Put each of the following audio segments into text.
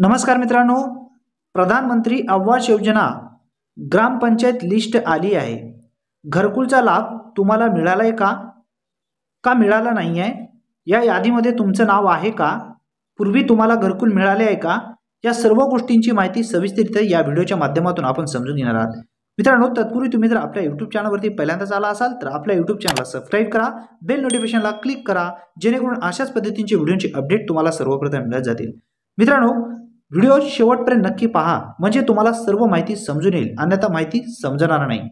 नमस्कार मित्रांनो प्रधानमंत्री आवास योजना ग्रामपंचायत लिस्ट आली आहे घरकुलचा लाभ तुम्हाला मिळाला आहे का का मिळाला नाही आहे या यादीमध्ये तुमचं नाव आहे का पूर्वी तुम्हाला घरकुल मिळाले आहे का या सर्व गोष्टींची माहिती सविस्तरित्या या व्हिडिओच्या माध्यमातून आपण समजून घेणार आहात मित्रांनो तत्पूर्वी तुम्ही जर आपल्या यूट्यूब चॅनलवरती पहिल्यांदाच आला असाल तर आपल्या यूट्यूब चॅनलला सबस्क्राईब करा बेल नोटिफिकेशनला क्लिक करा जेणेकरून अशाच पद्धतींचे व्हिडिओची अपडेट तुम्हाला सर्वप्रथम मिळत जातील मित्रांनो व्हिडिओ शेवटपर्यंत नक्की पहा म्हणजे तुम्हाला सर्व माहिती समजून येईल अन्यथा माहिती समजणार नाही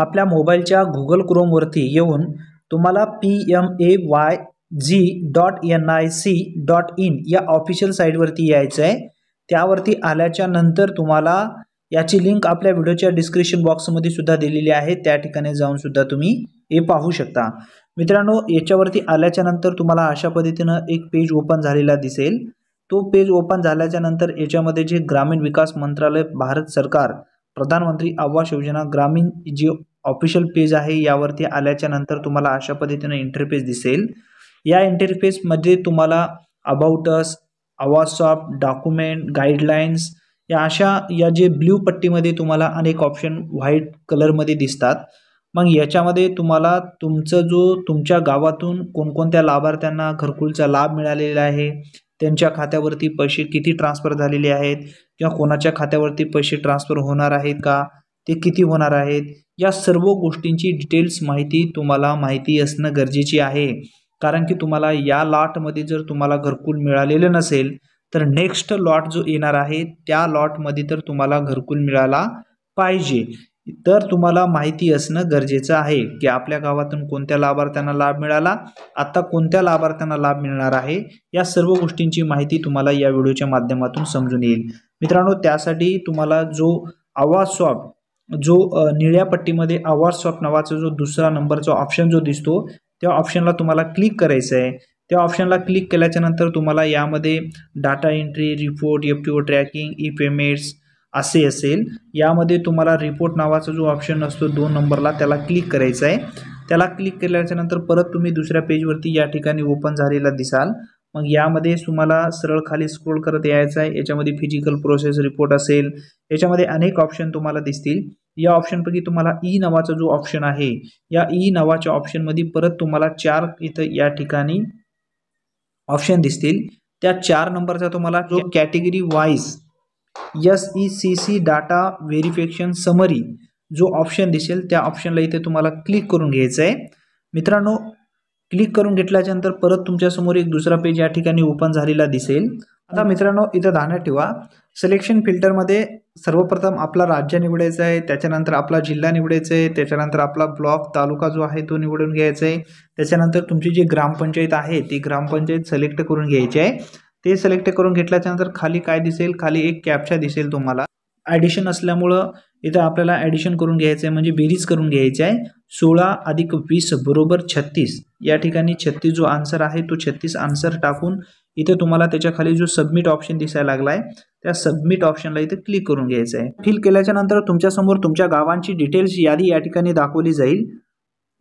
आपल्या मोबाईलच्या गुगल क्रोमवरती येऊन तुम्हाला P M A Y G dot N I C dot in या ऑफिशियल साईटवरती यायचं आहे त्यावरती आल्याच्या नंतर तुम्हाला याची लिंक आपल्या व्हिडिओच्या डिस्क्रिप्शन बॉक्समध्ये सुद्धा दिलेली आहे त्या ठिकाणी जाऊन सुद्धा तुम्ही हे पाहू शकता मित्रांनो याच्यावरती आल्याच्यानंतर तुम्हाला अशा पद्धतीनं एक पेज ओपन झालेला दिसेल तो पेज ओपन झाल्याच्यानंतर याच्यामध्ये जे ग्रामीण विकास मंत्रालय भारत सरकार प्रधानमंत्री आवास योजना ग्रामीण जी ऑफिशियल पेज आहे यावरती आल्याच्यानंतर तुम्हाला अशा पद्धतीनं इंटरफेस दिसेल या इंटरफेसमध्ये तुम्हाला अबाउट अस आवाज सॉफ्ट डॉक्युमेंट गाईडलाईन्स या अशा या जे ब्ल्यू पट्टीमध्ये तुम्हाला अनेक ऑप्शन व्हाईट कलरमध्ये दिसतात मग याच्यामध्ये तुम्हाला तुमचं जो तुमच्या गावातून कोणकोणत्या लाभार्थ्यांना घरकुलचा लाभ मिळालेला आहे त्यांच्या खात्यावरती पैसे किती ट्रान्सफर झालेले आहेत किंवा कोणाच्या खात्यावरती पैसे ट्रान्सफर होणार आहेत का ते किती होणार आहेत या सर्व गोष्टींची डिटेल्स माहिती तुम्हाला माहिती असणं गरजेची आहे कारण की तुम्हाला या लाटमध्ये जर तुम्हाला घरकुल मिळालेलं नसेल तर नेक्स्ट लॉट जो येणार आहे त्या लॉटमध्ये तर तुम्हाला घरकुल मिळाला पाहिजे तर तुम्हाला माहिती असणं गरजेचं आहे की आपल्या गावातून कोणत्या लाभार्थ्यांना लाभ मिळाला आता कोणत्या लाभार्थ्यांना लाभ मिळणार आहे या सर्व गोष्टींची माहिती तुम्हाला या व्हिडिओच्या माध्यमातून समजून येईल मित्रांनो त्यासाठी तुम्हाला जो आवाज स्वॉप जो निळ्या पट्टीमध्ये आवाज स्वॉप नावाचा जो दुसरा नंबरचा ऑप्शन जो दिसतो त्या ऑप्शनला तुम्हाला क्लिक करायचं आहे त्या ऑप्शनला क्लिक केल्याच्यानंतर तुम्हाला यामध्ये data entry report F T O tracking e payments असे असेल यामध्ये तुम्हाला रिपोर्ट नावाचा जो ऑप्शन असतो दोन नंबरला त्याला क्लिक करायचा आहे त्याला क्लिक केल्याच्यानंतर परत तुम्ही दुसऱ्या पेजवरती या ठिकाणी ओपन झालेला दिसाल मग यामध्ये तुम्हाला सरळ खाली स्क्रोल करत यायचं आहे याच्यामध्ये फिजिकल प्रोसेस रिपोर्ट असेल याच्यामध्ये अनेक ऑप्शन तुम्हाला दिसतील या ऑप्शनपैकी तुम्हाला ई e नावाचा जो ऑप्शन आहे या ई e नावाच्या ऑप्शनमध्ये परत तुम्हाला चार इथं या ठिकाणी ऑप्शन दिसतील त्या चार नंबरचा तुम्हाला जो category wise S E C C data verification summary जो ऑप्शन दिसेल त्या ऑप्शनला इथे तुम्हाला क्लिक करून घ्यायचं आहे मित्रांनो क्लिक करून घेतल्याच्यानंतर परत तुमच्यासमोर एक दुसरा पेज या ठिकाणी ओपन झालेला दिसेल आता मित्रांनो इथं ध्यानात ठेवा सिलेक्शन फिल्टरमध्ये सर्वप्रथम आपला राज्य निवडायचं आहे त्याच्यानंतर आपला जिल्हा निवडायचा आहे त्याच्यानंतर आपला ब्लॉक तालुका जो आहे तो निवडून घ्यायचा आहे त्याच्यानंतर तुमची जी ग्रामपंचायत आहे ती ग्रामपंचायत सिलेक्ट करून घ्यायची आहे ते सिलेक्ट करून घेतल्याच्यानंतर खाली काय दिसेल खाली एक कॅप्चा दिसेल तुम्हाला ॲडिशन असल्यामुळं इथं आपल्याला ॲडिशन करून घ्यायचं आहे म्हणजे बेरीज करून घ्यायची आहे सोळा अधिक वीस बरोबर छत्तीस या ठिकाणी छत्तीस जो आन्सर आहे तो छत्तीस आन्सर टाकून इथं तुम्हाला त्याच्याखाली जो सबमिट ऑप्शन दिसायला लागला आहे त्या सबमिट ऑप्शनला इथे क्लिक करून घ्यायचं आहे फिल केल्याच्या नंतर तुमच्यासमोर तुमच्या गावांची डिटेल्स यादी या ठिकाणी दाखवली जाईल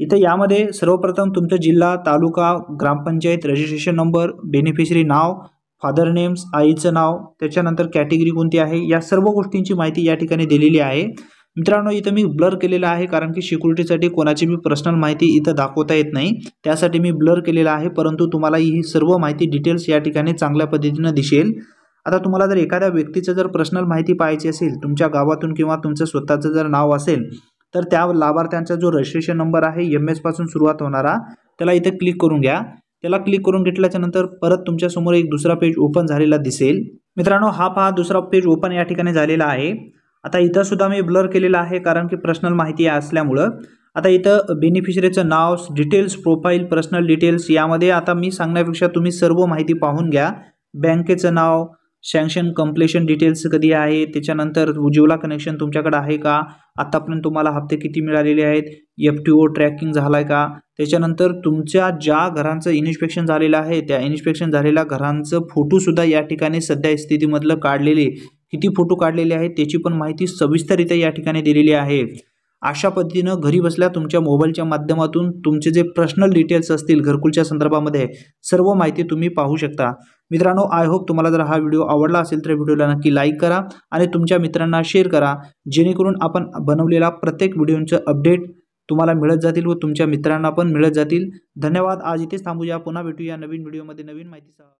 इथं यामध्ये सर्वप्रथम तुमचा जिल्हा taluka gram panchayat registration number beneficiary नाव फादर नेम्स आईचं नाव त्याच्यानंतर कॅटेगरी कोणती आहे या सर्व गोष्टींची माहिती या ठिकाणी दिलेली आहे मित्रांनो इथं मी ब्लर केलेलं आहे कारण की सिक्युरिटीसाठी कोणाची मी पर्सनल माहिती इथं दाखवता येत नाही त्यासाठी मी ब्लर केलेला आहे परंतु तुम्हाला ही सर्व माहिती डिटेल्स या ठिकाणी चांगल्या पद्धतीनं दिसेल आता तुम्हाला जर एखाद्या व्यक्तीचं जर पर्सनल माहिती पाहायची असेल तुमच्या गावातून किंवा तुमचं स्वतःचं जर नाव असेल तर त्या लाभार्थ्यांचा जो रजिस्ट्रेशन नंबर आहे एम एसपासून सुरुवात होणारा त्याला इथं क्लिक करून घ्या त्याला क्लिक करून घेतल्याच्यानंतर परत तुमच्यासमोर एक दुसरा पेज ओपन झालेला दिसेल मित्रांनो हा पहा दुसरा पेज ओपन या ठिकाणी झालेला आहे आता इथं सुद्धा मी ब्लर केलेला आहे कारण की पर्सनल माहिती असल्यामुळं आता इथं बेनिफिशरीचं नाव डिटेल्स प्रोफाईल पर्सनल डिटेल्स यामध्ये आता मी सांगण्यापेक्षा तुम्ही सर्व माहिती पाहून घ्या बँकेचं नाव सँक्शन कम्प्लेशन डिटेल्स कधी आहे त्याच्यानंतर जिवला कनेक्शन तुमच्याकडे आहे का आत्तापर्यंत तुम्हाला हप्ते किती मिळालेले आहेत एफ टी ओ ट्रॅकिंग झाला आहे का त्याच्यानंतर तुमच्या ज्या घरांचं इन्स्पेक्शन झालेलं आहे त्या इन्स्पेक्शन झालेल्या घरांचं फोटोसुद्धा या ठिकाणी सध्या स्थितीमधलं काढलेले किती फोटो काढलेले आहेत त्याची पण माहिती सविस्तररित्या या ठिकाणी दिलेली आहे अशा पद्धतीनं घरी बसल्या तुमच्या मोबाईलच्या माध्यमातून तुमचे जे पर्सनल डिटेल्स असतील घरकुलच्या संदर्भामध्ये सर्व माहिती तुम्ही पाहू शकता मित्रांनो आय होप तुम्हाला जर हा व्हिडिओ आवडला असेल तर व्हिडिओला नक्की लाईक करा आणि तुमच्या मित्रांना शेअर करा जेणेकरून आपण बनवलेला प्रत्येक व्हिडिओचं अपडेट तुम्हाला मिळत जातील व तुमच्या मित्रांना पण मिळत जातील धन्यवाद आज इथेच थांबूया पुन्हा भेटूया नवीन व्हिडिओमध्ये नवीन माहितीसह